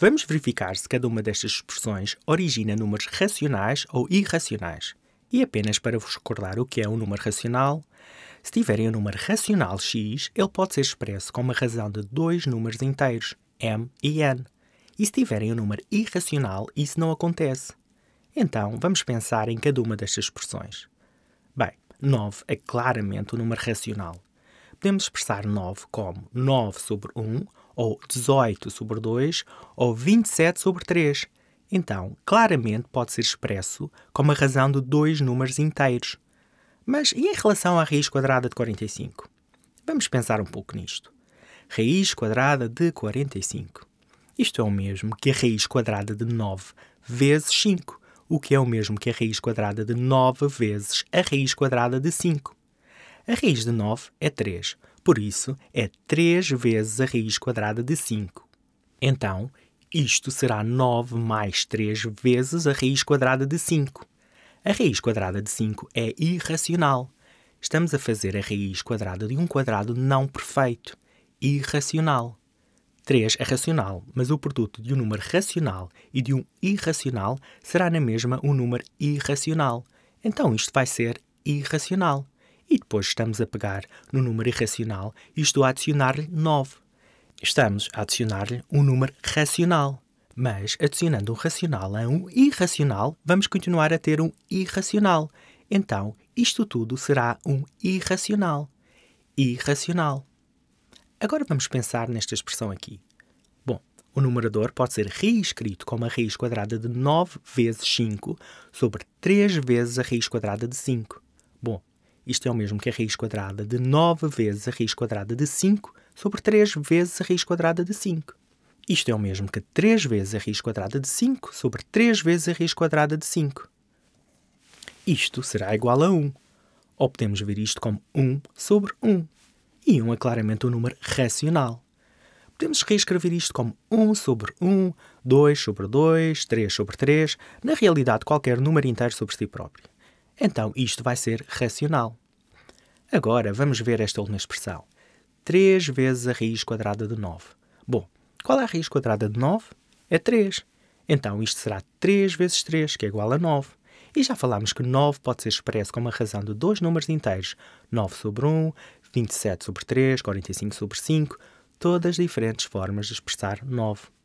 Vamos verificar se cada uma destas expressões origina números racionais ou irracionais. E apenas para vos recordar o que é um número racional, se tiverem um número racional x, ele pode ser expresso como a razão de dois números inteiros, m e n. E se tiverem um número irracional, isso não acontece. Então, vamos pensar em cada uma destas expressões. Bem, 9 é claramente um número racional. Podemos expressar 9 como 9 sobre 1 ou 18 sobre 2, ou 27 sobre 3. Então, claramente pode ser expresso como a razão de dois números inteiros. Mas e em relação à raiz quadrada de 45? Vamos pensar um pouco nisto. Raiz quadrada de 45. Isto é o mesmo que a raiz quadrada de 9 vezes 5, o que é o mesmo que a raiz quadrada de 9 vezes a raiz quadrada de 5. A raiz de 9 é 3, por isso, é 3 vezes a raiz quadrada de 5. Então, isto será 9 mais 3 vezes a raiz quadrada de 5. A raiz quadrada de 5 é irracional. Estamos a fazer a raiz quadrada de um quadrado não perfeito, irracional. 3 é racional, mas o produto de um número racional e de um irracional será na mesma um número irracional. Então isto vai ser irracional e depois estamos a pegar no número irracional e estou a adicionar-lhe 9. Estamos a adicionar-lhe um número racional. Mas adicionando um racional a um irracional, vamos continuar a ter um irracional. Então, isto tudo será um irracional. Irracional. Agora vamos pensar nesta expressão aqui. Bom, o numerador pode ser reescrito como a raiz quadrada de 9 vezes 5 sobre 3 vezes a raiz quadrada de 5. Isto é o mesmo que a raiz quadrada de 9 vezes a raiz quadrada de 5 sobre 3 vezes a raiz quadrada de 5. Isto é o mesmo que 3 vezes a raiz quadrada de 5 sobre 3 vezes a raiz quadrada de 5. Isto será igual a 1. Ou podemos ver isto como 1 sobre 1. E 1 é claramente um número racional. Podemos reescrever isto como 1 sobre 1, 2 sobre 2, 3 sobre 3, na realidade qualquer número inteiro sobre si próprio. Então isto vai ser racional. Agora vamos ver esta última expressão. 3 vezes a raiz quadrada de 9. Bom, qual é a raiz quadrada de 9? É 3. Então isto será 3 vezes 3, que é igual a 9. E já falámos que 9 pode ser expresso como a razão de dois números inteiros: 9 sobre 1, 27 sobre 3, 45 sobre 5, todas diferentes formas de expressar 9.